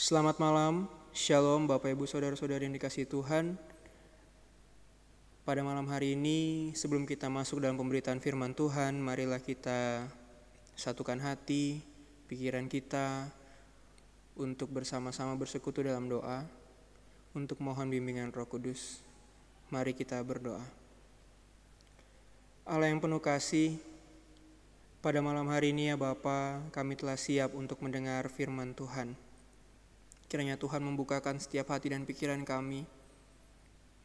Selamat malam, Shalom Bapak Ibu Saudara-saudari yang dikasih Tuhan. Pada malam hari ini, sebelum kita masuk dalam pemberitaan firman Tuhan, marilah kita satukan hati, pikiran kita, untuk bersama-sama bersekutu dalam doa, untuk mohon bimbingan roh kudus. Mari kita berdoa. Allah yang penuh kasih, pada malam hari ini ya Bapak, kami telah siap untuk mendengar firman Tuhan. Kiranya Tuhan membukakan setiap hati dan pikiran kami,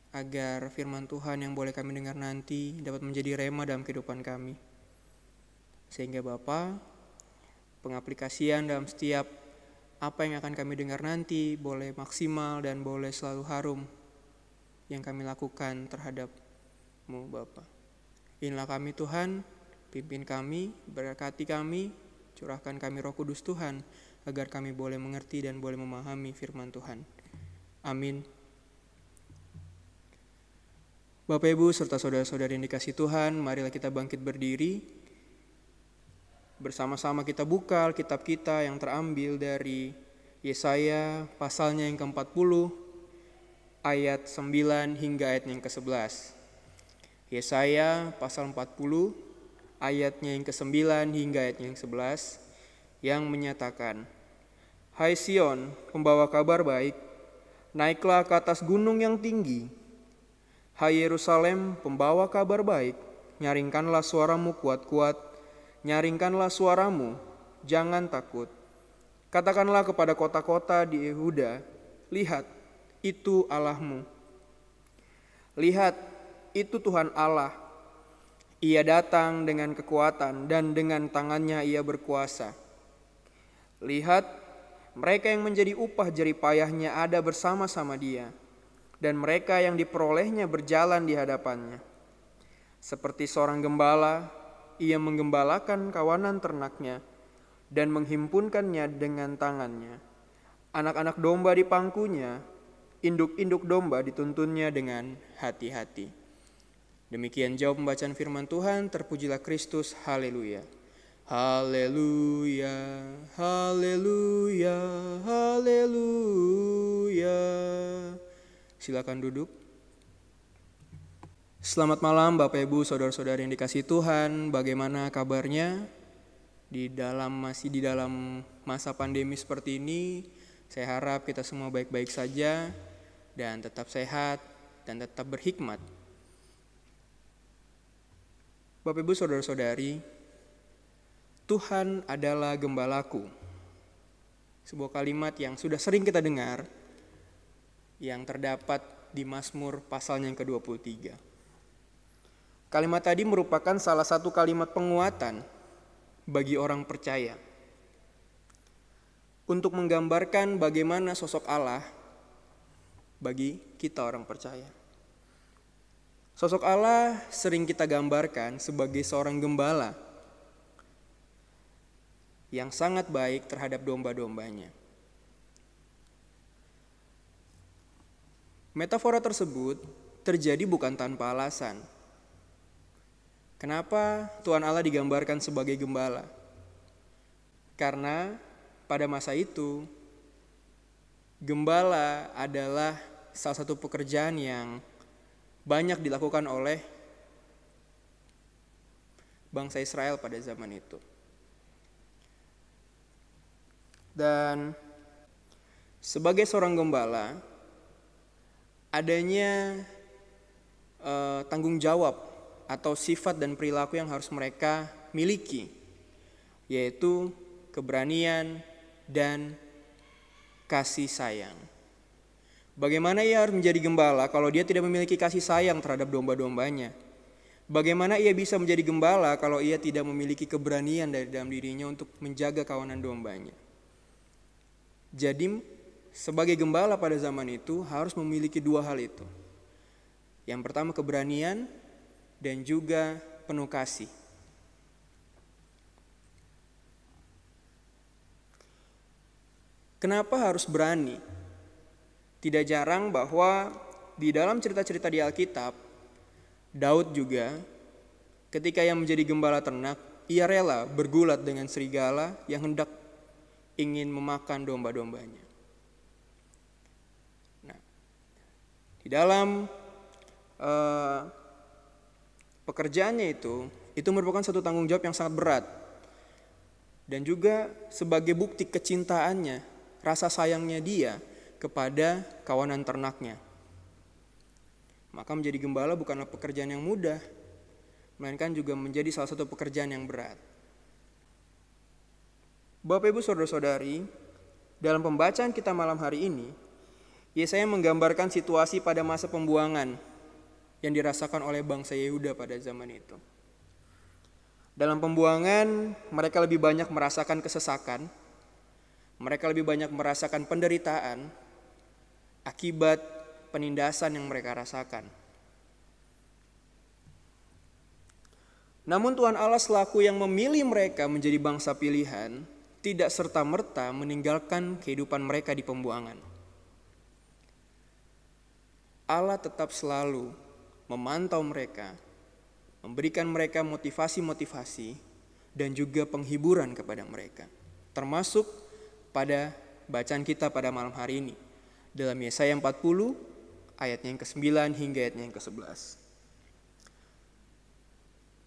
agar firman Tuhan yang boleh kami dengar nanti dapat menjadi rema dalam kehidupan kami. Sehingga Bapa, pengaplikasian dalam setiap apa yang akan kami dengar nanti boleh maksimal dan boleh selalu harum yang kami lakukan terhadapmu Bapa. Inilah kami Tuhan, pimpin kami, berkati kami, curahkan kami roh kudus Tuhan, agar kami boleh mengerti dan boleh memahami firman Tuhan. Amin. Bapak Ibu serta saudara-saudari yang dikasih Tuhan, marilah kita bangkit berdiri. Bersama-sama kita buka kitab kita yang terambil dari Yesaya pasalnya yang ke-40 ayat 9 hingga ayat yang ke-11. Yesaya pasal 40 ayatnya yang ke-9 hingga ayat yang ke-11 yang menyatakan, Hai Sion, pembawa kabar baik, naiklah ke atas gunung yang tinggi. Hai Yerusalem, pembawa kabar baik, nyaringkanlah suaramu kuat-kuat, nyaringkanlah suaramu, jangan takut. Katakanlah kepada kota-kota di Yehuda, lihat, itu Allahmu. Lihat, itu Tuhan Allah. Ia datang dengan kekuatan dan dengan tangannya ia berkuasa Lihat, mereka yang menjadi upah jeripayahnya ada bersama-sama dia, dan mereka yang diperolehnya berjalan di hadapannya. Seperti seorang gembala, ia menggembalakan kawanan ternaknya dan menghimpunkannya dengan tangannya. Anak-anak domba di pangkunya, induk-induk domba dituntunnya dengan hati-hati. Demikian jawab pembacaan firman Tuhan, terpujilah Kristus, haleluya. Haleluya, haleluya, haleluya. Silakan duduk. Selamat malam Bapak Ibu, saudara-saudari yang dikasih Tuhan. Bagaimana kabarnya? Di dalam masih di dalam masa pandemi seperti ini, saya harap kita semua baik-baik saja dan tetap sehat dan tetap berhikmat. Bapak Ibu, saudara-saudari, Tuhan adalah gembalaku. Sebuah kalimat yang sudah sering kita dengar yang terdapat di Mazmur pasalnya yang ke-23. Kalimat tadi merupakan salah satu kalimat penguatan bagi orang percaya. Untuk menggambarkan bagaimana sosok Allah bagi kita orang percaya. Sosok Allah sering kita gambarkan sebagai seorang gembala yang sangat baik terhadap domba-dombanya. Metafora tersebut terjadi bukan tanpa alasan. Kenapa Tuhan Allah digambarkan sebagai gembala? Karena pada masa itu, gembala adalah salah satu pekerjaan yang banyak dilakukan oleh bangsa Israel pada zaman itu. Dan sebagai seorang gembala, adanya uh, tanggung jawab atau sifat dan perilaku yang harus mereka miliki, yaitu keberanian dan kasih sayang. Bagaimana ia harus menjadi gembala kalau dia tidak memiliki kasih sayang terhadap domba-dombanya? Bagaimana ia bisa menjadi gembala kalau ia tidak memiliki keberanian dari dalam dirinya untuk menjaga kawanan dombanya? Jadi sebagai gembala pada zaman itu harus memiliki dua hal itu. Yang pertama keberanian dan juga penuh kasih. Kenapa harus berani? Tidak jarang bahwa di dalam cerita-cerita di Alkitab, Daud juga ketika yang menjadi gembala ternak, ia rela bergulat dengan serigala yang hendak ingin memakan domba-dombanya. Nah, di dalam uh, pekerjaannya itu, itu merupakan satu tanggung jawab yang sangat berat. Dan juga sebagai bukti kecintaannya, rasa sayangnya dia kepada kawanan ternaknya. Maka menjadi gembala bukanlah pekerjaan yang mudah, melainkan juga menjadi salah satu pekerjaan yang berat. Bapak Ibu Saudara-saudari, dalam pembacaan kita malam hari ini, Yesaya menggambarkan situasi pada masa pembuangan yang dirasakan oleh bangsa Yehuda pada zaman itu. Dalam pembuangan, mereka lebih banyak merasakan kesesakan, mereka lebih banyak merasakan penderitaan akibat penindasan yang mereka rasakan. Namun Tuhan Allah selaku yang memilih mereka menjadi bangsa pilihan, tidak serta-merta meninggalkan kehidupan mereka di pembuangan. Allah tetap selalu memantau mereka, memberikan mereka motivasi-motivasi dan juga penghiburan kepada mereka, termasuk pada bacaan kita pada malam hari ini dalam Yesaya 40 ayatnya yang ke-9 hingga ayatnya yang ke-11.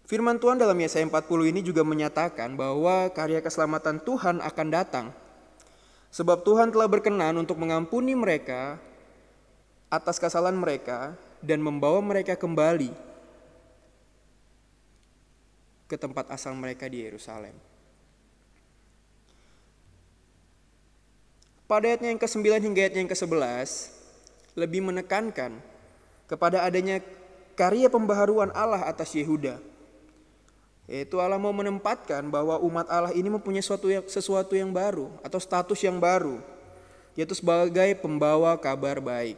Firman Tuhan dalam Yesaya 40 ini juga menyatakan bahwa karya keselamatan Tuhan akan datang. Sebab Tuhan telah berkenan untuk mengampuni mereka atas kesalahan mereka dan membawa mereka kembali ke tempat asal mereka di Yerusalem. Pada ayatnya yang ke-9 hingga ayatnya yang ke-11 lebih menekankan kepada adanya karya pembaharuan Allah atas Yehuda yaitu Allah mau menempatkan bahwa umat Allah ini mempunyai sesuatu yang, sesuatu yang baru atau status yang baru, yaitu sebagai pembawa kabar baik.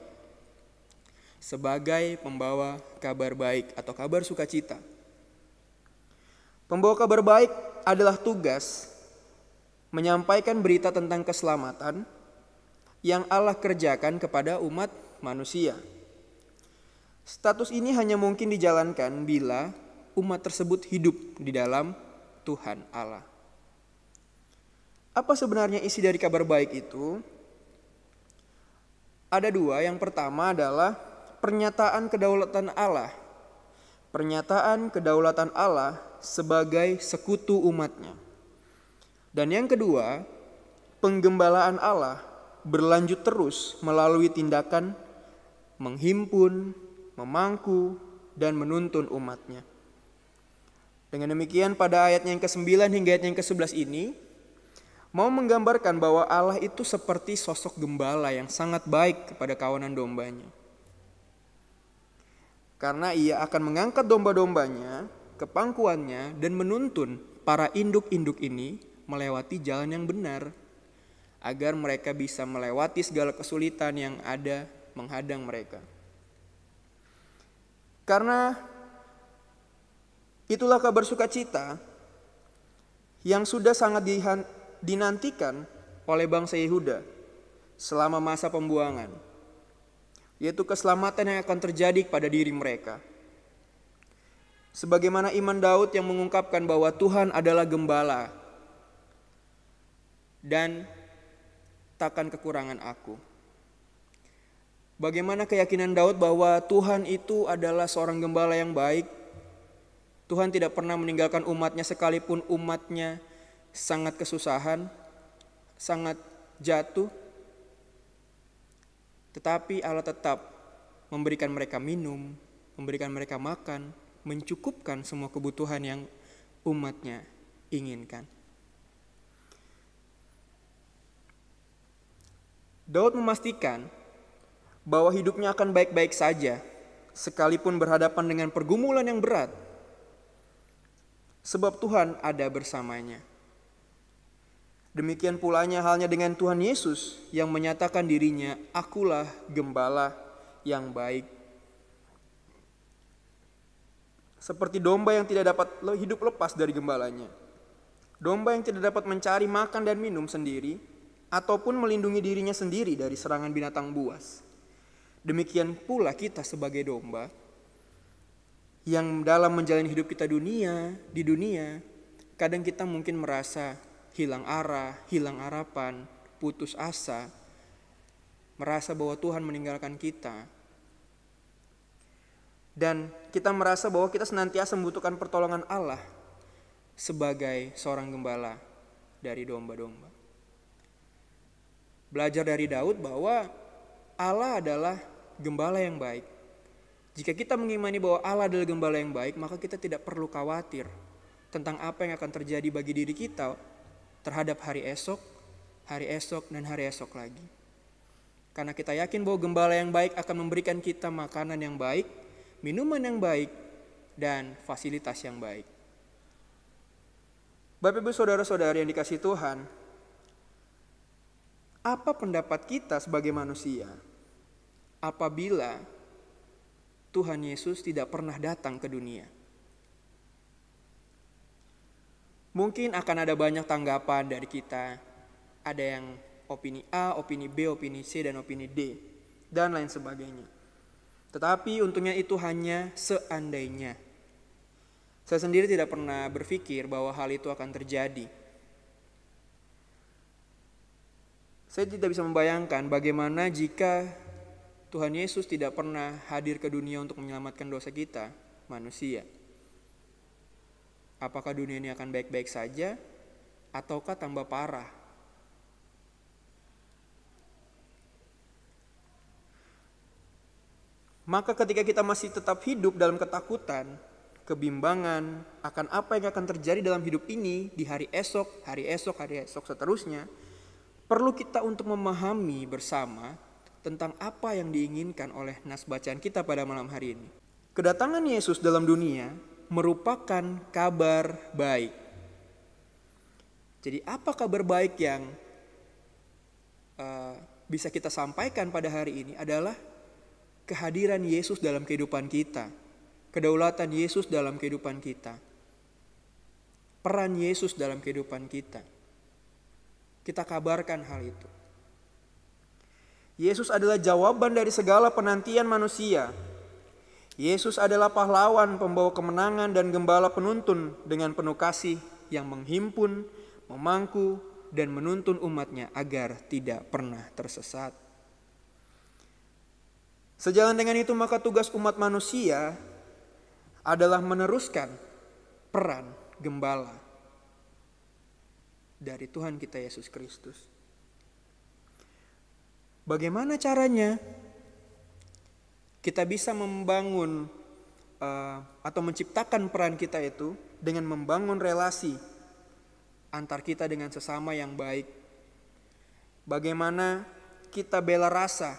Sebagai pembawa kabar baik atau kabar sukacita. Pembawa kabar baik adalah tugas menyampaikan berita tentang keselamatan yang Allah kerjakan kepada umat manusia. Status ini hanya mungkin dijalankan bila umat tersebut hidup di dalam Tuhan Allah. Apa sebenarnya isi dari kabar baik itu? Ada dua. Yang pertama adalah pernyataan kedaulatan Allah. Pernyataan kedaulatan Allah sebagai sekutu umatnya. Dan yang kedua, penggembalaan Allah berlanjut terus melalui tindakan menghimpun, memangku, dan menuntun umatnya. Dengan demikian pada ayat yang ke-9 hingga ayat yang ke-11 ini mau menggambarkan bahwa Allah itu seperti sosok gembala yang sangat baik kepada kawanan dombanya. Karena ia akan mengangkat domba-dombanya ke pangkuannya dan menuntun para induk-induk ini melewati jalan yang benar agar mereka bisa melewati segala kesulitan yang ada menghadang mereka. Karena Itulah kabar sukacita yang sudah sangat dinantikan oleh bangsa Yehuda selama masa pembuangan, yaitu keselamatan yang akan terjadi pada diri mereka. Sebagaimana iman Daud yang mengungkapkan bahwa Tuhan adalah gembala dan takkan kekurangan aku. Bagaimana keyakinan Daud bahwa Tuhan itu adalah seorang gembala yang baik Tuhan tidak pernah meninggalkan umatnya sekalipun umatnya sangat kesusahan, sangat jatuh. Tetapi Allah tetap memberikan mereka minum, memberikan mereka makan, mencukupkan semua kebutuhan yang umatnya inginkan. Daud memastikan bahwa hidupnya akan baik-baik saja, sekalipun berhadapan dengan pergumulan yang berat sebab Tuhan ada bersamanya. Demikian pula halnya dengan Tuhan Yesus yang menyatakan dirinya, "Akulah gembala yang baik." Seperti domba yang tidak dapat hidup lepas dari gembalanya. Domba yang tidak dapat mencari makan dan minum sendiri ataupun melindungi dirinya sendiri dari serangan binatang buas. Demikian pula kita sebagai domba yang dalam menjalani hidup kita dunia di dunia kadang kita mungkin merasa hilang arah, hilang harapan, putus asa, merasa bahwa Tuhan meninggalkan kita. Dan kita merasa bahwa kita senantiasa membutuhkan pertolongan Allah sebagai seorang gembala dari domba-domba. Belajar dari Daud bahwa Allah adalah gembala yang baik. Jika kita mengimani bahwa Allah adalah gembala yang baik, maka kita tidak perlu khawatir tentang apa yang akan terjadi bagi diri kita terhadap hari esok, hari esok, dan hari esok lagi. Karena kita yakin bahwa gembala yang baik akan memberikan kita makanan yang baik, minuman yang baik, dan fasilitas yang baik. Bapak, ibu, saudara-saudari yang dikasih Tuhan, apa pendapat kita sebagai manusia apabila Tuhan Yesus tidak pernah datang ke dunia. Mungkin akan ada banyak tanggapan dari kita. Ada yang opini A, opini B, opini C, dan opini D, dan lain sebagainya. Tetapi untungnya itu hanya seandainya. Saya sendiri tidak pernah berpikir bahwa hal itu akan terjadi. Saya tidak bisa membayangkan bagaimana jika Tuhan Yesus tidak pernah hadir ke dunia untuk menyelamatkan dosa kita, manusia. Apakah dunia ini akan baik-baik saja ataukah tambah parah? Maka ketika kita masih tetap hidup dalam ketakutan, kebimbangan akan apa yang akan terjadi dalam hidup ini di hari esok, hari esok, hari esok seterusnya, perlu kita untuk memahami bersama tentang apa yang diinginkan oleh nas bacaan kita pada malam hari ini. Kedatangan Yesus dalam dunia merupakan kabar baik. Jadi apa kabar baik yang uh, bisa kita sampaikan pada hari ini adalah kehadiran Yesus dalam kehidupan kita, kedaulatan Yesus dalam kehidupan kita, peran Yesus dalam kehidupan kita. Kita kabarkan hal itu. Yesus adalah jawaban dari segala penantian manusia. Yesus adalah pahlawan pembawa kemenangan dan gembala penuntun dengan penuh kasih yang menghimpun, memangku, dan menuntun umatnya agar tidak pernah tersesat. Sejalan dengan itu maka tugas umat manusia adalah meneruskan peran gembala dari Tuhan kita Yesus Kristus. Bagaimana caranya kita bisa membangun uh, atau menciptakan peran kita itu dengan membangun relasi antar kita dengan sesama yang baik? Bagaimana kita bela rasa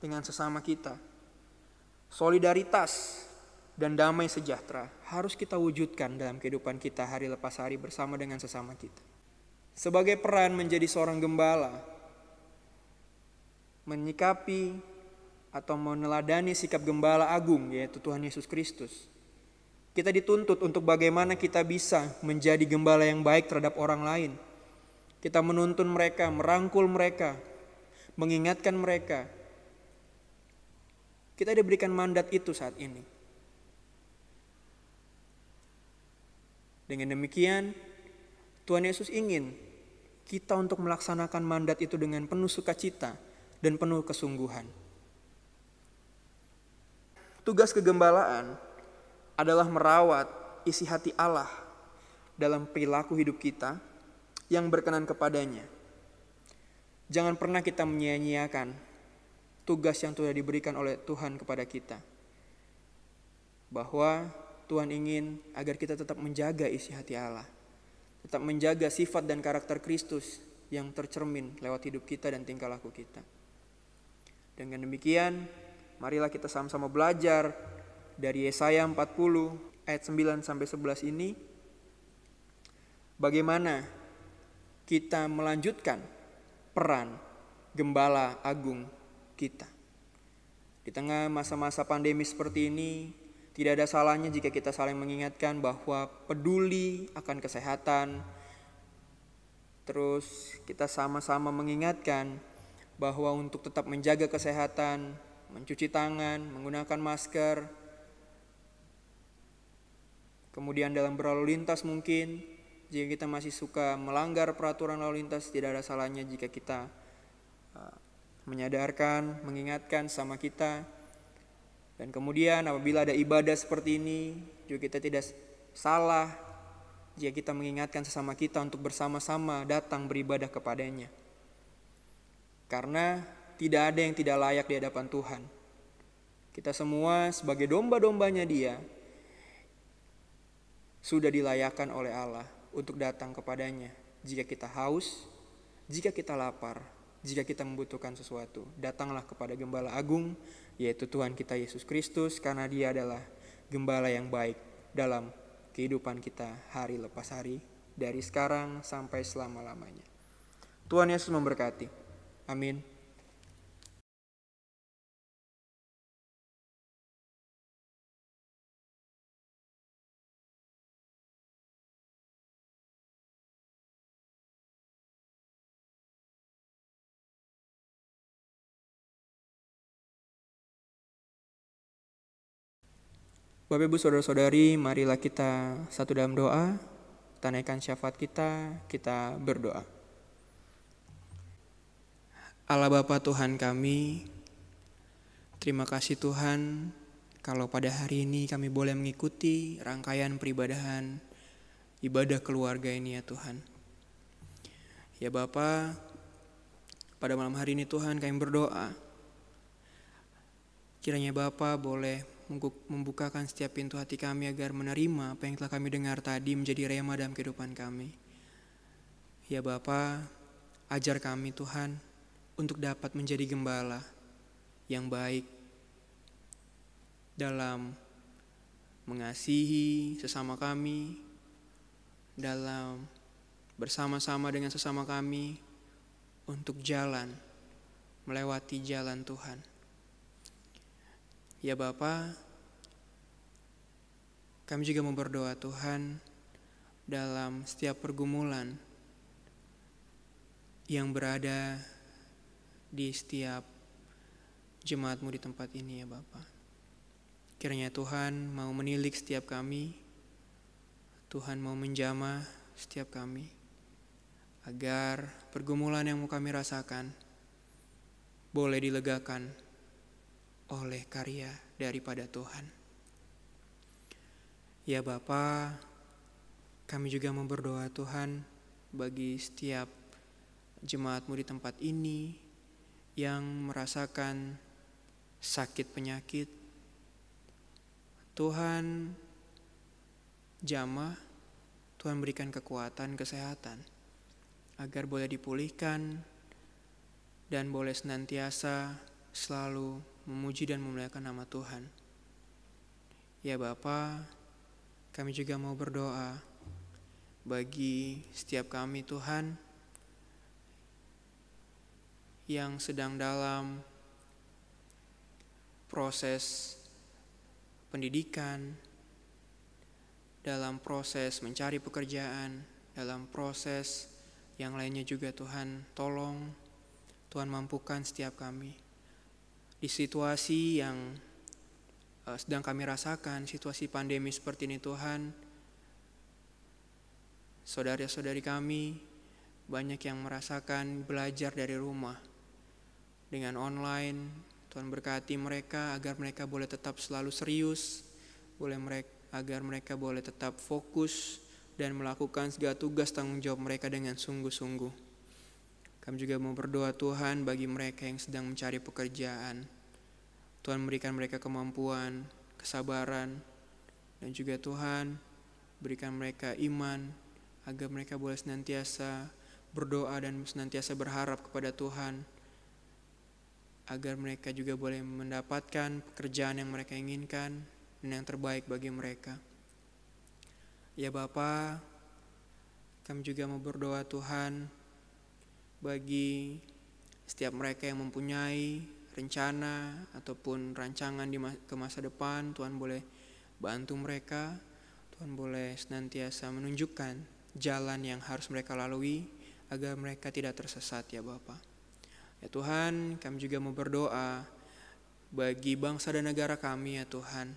dengan sesama kita? Solidaritas dan damai sejahtera harus kita wujudkan dalam kehidupan kita hari lepas hari bersama dengan sesama kita. Sebagai peran menjadi seorang gembala, menyikapi atau meneladani sikap gembala agung yaitu Tuhan Yesus Kristus. Kita dituntut untuk bagaimana kita bisa menjadi gembala yang baik terhadap orang lain. Kita menuntun mereka, merangkul mereka, mengingatkan mereka. Kita diberikan mandat itu saat ini. Dengan demikian, Tuhan Yesus ingin kita untuk melaksanakan mandat itu dengan penuh sukacita dan penuh kesungguhan. Tugas kegembalaan adalah merawat isi hati Allah dalam perilaku hidup kita yang berkenan kepadanya. Jangan pernah kita menyia-nyiakan tugas yang sudah diberikan oleh Tuhan kepada kita. Bahwa Tuhan ingin agar kita tetap menjaga isi hati Allah, tetap menjaga sifat dan karakter Kristus yang tercermin lewat hidup kita dan tingkah laku kita. Dengan demikian, marilah kita sama-sama belajar dari Yesaya 40 ayat 9 sampai 11 ini bagaimana kita melanjutkan peran gembala agung kita. Di tengah masa-masa pandemi seperti ini, tidak ada salahnya jika kita saling mengingatkan bahwa peduli akan kesehatan. Terus kita sama-sama mengingatkan bahwa untuk tetap menjaga kesehatan, mencuci tangan, menggunakan masker, kemudian dalam berlalu lintas mungkin jika kita masih suka melanggar peraturan lalu lintas tidak ada salahnya jika kita uh, menyadarkan, mengingatkan sama kita. Dan kemudian apabila ada ibadah seperti ini, juga kita tidak salah jika kita mengingatkan sesama kita untuk bersama-sama datang beribadah kepadanya. Karena tidak ada yang tidak layak di hadapan Tuhan. Kita semua sebagai domba-dombanya dia sudah dilayakan oleh Allah untuk datang kepadanya jika kita haus, jika kita lapar, jika kita membutuhkan sesuatu. Datanglah kepada Gembala Agung, yaitu Tuhan kita Yesus Kristus, karena Dia adalah gembala yang baik dalam kehidupan kita hari lepas hari, dari sekarang sampai selama-lamanya. Tuhan Yesus memberkati. Amin. Bapak Ibu Saudara-saudari, marilah kita satu dalam doa, kita syafaat kita, kita berdoa. Allah Bapa Tuhan kami, terima kasih Tuhan kalau pada hari ini kami boleh mengikuti rangkaian peribadahan ibadah keluarga ini ya Tuhan. Ya Bapa, pada malam hari ini Tuhan kami berdoa. Kiranya Bapa boleh membukakan setiap pintu hati kami agar menerima apa yang telah kami dengar tadi menjadi rema dalam kehidupan kami. Ya Bapa, ajar kami Tuhan untuk dapat menjadi gembala yang baik dalam mengasihi sesama kami, dalam bersama-sama dengan sesama kami untuk jalan melewati jalan Tuhan. Ya Bapa, kami juga memperdoa Tuhan dalam setiap pergumulan yang berada di setiap jemaatmu di tempat ini ya Bapa. Kiranya Tuhan mau menilik setiap kami, Tuhan mau menjamah setiap kami, agar pergumulan yang mau kami rasakan boleh dilegakan oleh karya daripada Tuhan. Ya Bapa, kami juga memberdoa Tuhan bagi setiap jemaatmu di tempat ini, yang merasakan sakit penyakit, Tuhan jamah, Tuhan berikan kekuatan, kesehatan, agar boleh dipulihkan dan boleh senantiasa selalu memuji dan memuliakan nama Tuhan. Ya Bapa, kami juga mau berdoa bagi setiap kami Tuhan yang sedang dalam proses pendidikan, dalam proses mencari pekerjaan, dalam proses yang lainnya juga Tuhan tolong, Tuhan mampukan setiap kami. Di situasi yang eh, sedang kami rasakan, situasi pandemi seperti ini Tuhan, saudara-saudari kami banyak yang merasakan belajar dari rumah dengan online. Tuhan berkati mereka agar mereka boleh tetap selalu serius, boleh mereka agar mereka boleh tetap fokus dan melakukan segala tugas tanggung jawab mereka dengan sungguh-sungguh. Kami juga mau berdoa Tuhan bagi mereka yang sedang mencari pekerjaan. Tuhan berikan mereka kemampuan, kesabaran, dan juga Tuhan berikan mereka iman agar mereka boleh senantiasa berdoa dan senantiasa berharap kepada Tuhan agar mereka juga boleh mendapatkan pekerjaan yang mereka inginkan dan yang terbaik bagi mereka. Ya Bapa, kami juga mau berdoa Tuhan bagi setiap mereka yang mempunyai rencana ataupun rancangan di ma ke masa depan, Tuhan boleh bantu mereka, Tuhan boleh senantiasa menunjukkan jalan yang harus mereka lalui agar mereka tidak tersesat ya Bapak. Ya Tuhan, kami juga mau berdoa bagi bangsa dan negara kami ya Tuhan.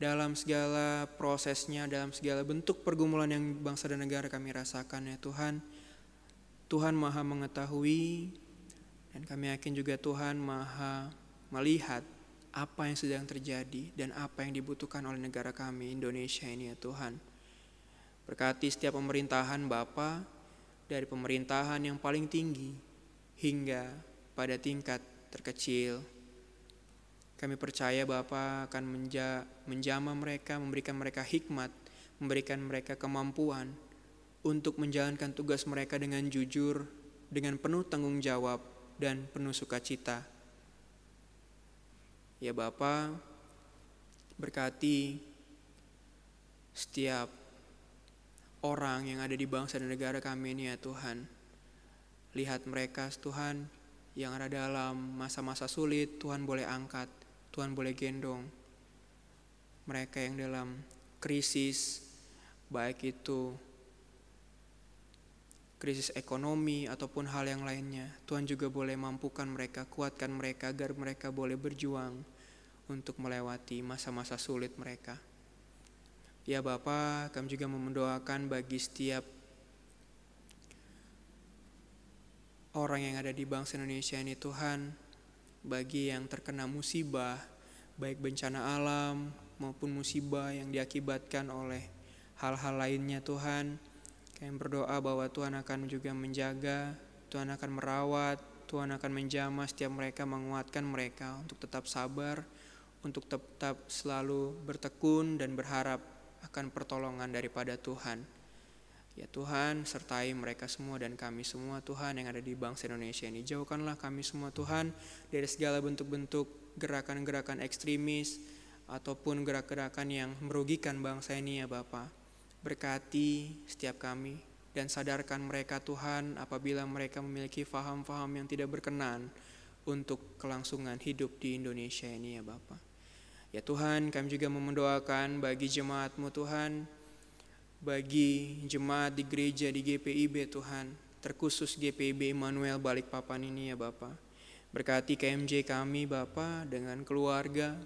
Dalam segala prosesnya, dalam segala bentuk pergumulan yang bangsa dan negara kami rasakan ya Tuhan. Tuhan maha mengetahui dan kami yakin juga Tuhan maha melihat apa yang sedang terjadi dan apa yang dibutuhkan oleh negara kami Indonesia ini ya Tuhan. Berkati setiap pemerintahan Bapa dari pemerintahan yang paling tinggi hingga pada tingkat terkecil. Kami percaya Bapa akan menja menjama mereka, memberikan mereka hikmat, memberikan mereka kemampuan untuk menjalankan tugas mereka dengan jujur, dengan penuh tanggung jawab dan penuh sukacita. Ya Bapa, berkati setiap orang yang ada di bangsa dan negara kami ini ya Tuhan. Lihat mereka, Tuhan, yang ada dalam masa-masa sulit, Tuhan boleh angkat, Tuhan boleh gendong. Mereka yang dalam krisis, baik itu krisis ekonomi ataupun hal yang lainnya, Tuhan juga boleh mampukan mereka, kuatkan mereka agar mereka boleh berjuang untuk melewati masa-masa sulit mereka. Ya Bapa, kami juga memendoakan bagi setiap orang yang ada di bangsa Indonesia ini Tuhan, bagi yang terkena musibah, baik bencana alam maupun musibah yang diakibatkan oleh hal-hal lainnya Tuhan, kami berdoa bahwa Tuhan akan juga menjaga, Tuhan akan merawat, Tuhan akan menjamah setiap mereka, menguatkan mereka untuk tetap sabar, untuk tetap selalu bertekun dan berharap akan pertolongan daripada Tuhan. Ya Tuhan, sertai mereka semua dan kami semua Tuhan yang ada di bangsa Indonesia ini. Jauhkanlah kami semua Tuhan dari segala bentuk-bentuk gerakan-gerakan ekstremis ataupun gerak-gerakan yang merugikan bangsa ini ya Bapak. Berkati setiap kami dan sadarkan mereka Tuhan apabila mereka memiliki faham-faham yang tidak berkenan untuk kelangsungan hidup di Indonesia ini ya Bapak. Ya Tuhan, kami juga memendoakan bagi jemaatmu Tuhan bagi jemaat di gereja di GPIB Tuhan, terkhusus GPIB Emanuel Balikpapan ini ya Bapak. Berkati KMJ kami Bapak dengan keluarga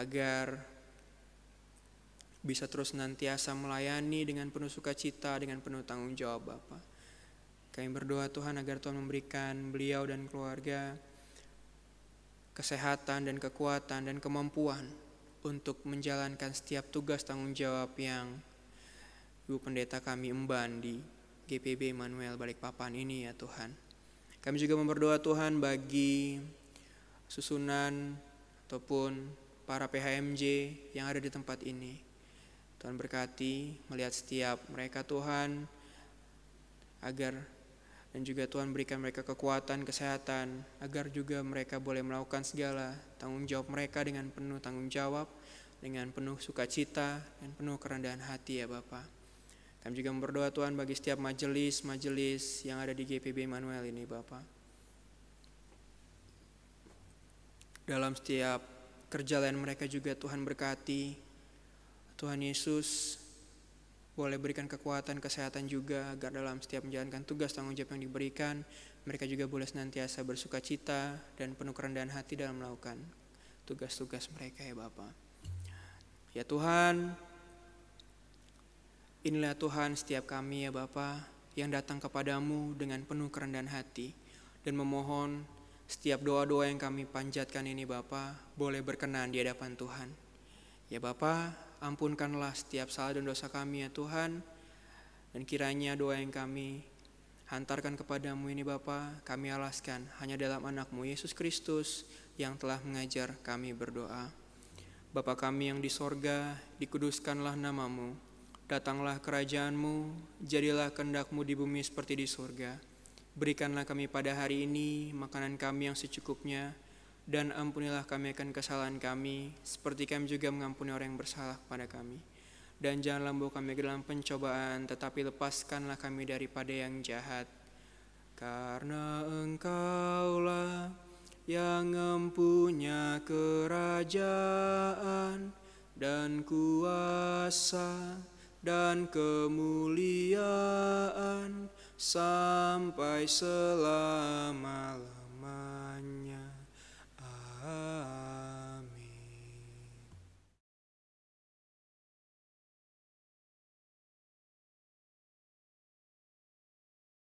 agar bisa terus nantiasa melayani dengan penuh sukacita, dengan penuh tanggung jawab Bapak. Kami berdoa Tuhan agar Tuhan memberikan beliau dan keluarga kesehatan dan kekuatan dan kemampuan untuk menjalankan setiap tugas tanggung jawab yang Ibu Pendeta kami emban di GPB Manuel Balikpapan ini ya Tuhan. Kami juga memperdoa Tuhan bagi susunan ataupun para PHMJ yang ada di tempat ini. Tuhan berkati melihat setiap mereka Tuhan agar dan juga Tuhan berikan mereka kekuatan, kesehatan, agar juga mereka boleh melakukan segala tanggung jawab mereka dengan penuh tanggung jawab, dengan penuh sukacita dan penuh kerendahan hati ya Bapak. Kami juga berdoa Tuhan bagi setiap majelis-majelis yang ada di GPB Manuel ini Bapak. Dalam setiap kerja lain mereka juga Tuhan berkati. Tuhan Yesus boleh berikan kekuatan, kesehatan juga agar dalam setiap menjalankan tugas tanggung jawab yang diberikan, mereka juga boleh senantiasa bersuka cita dan penuh kerendahan hati dalam melakukan tugas-tugas mereka ya Bapak. Ya Tuhan, inilah Tuhan setiap kami ya Bapa yang datang kepadamu dengan penuh kerendahan hati dan memohon setiap doa-doa yang kami panjatkan ini Bapa boleh berkenan di hadapan Tuhan. Ya Bapa, ampunkanlah setiap salah dan dosa kami ya Tuhan dan kiranya doa yang kami hantarkan kepadamu ini Bapa, kami alaskan hanya dalam anakmu Yesus Kristus yang telah mengajar kami berdoa. Bapa kami yang di sorga, dikuduskanlah namamu, datanglah kerajaanmu, jadilah kendakMu di bumi seperti di sorga. Berikanlah kami pada hari ini makanan kami yang secukupnya, dan ampunilah kami akan kesalahan kami, seperti kami juga mengampuni orang yang bersalah kepada kami. Dan janganlah membawa kami ke dalam pencobaan, tetapi lepaskanlah kami daripada yang jahat. Karena engkaulah yang empunya kerajaan dan kuasa dan kemuliaan sampai selama-lamanya. Amin.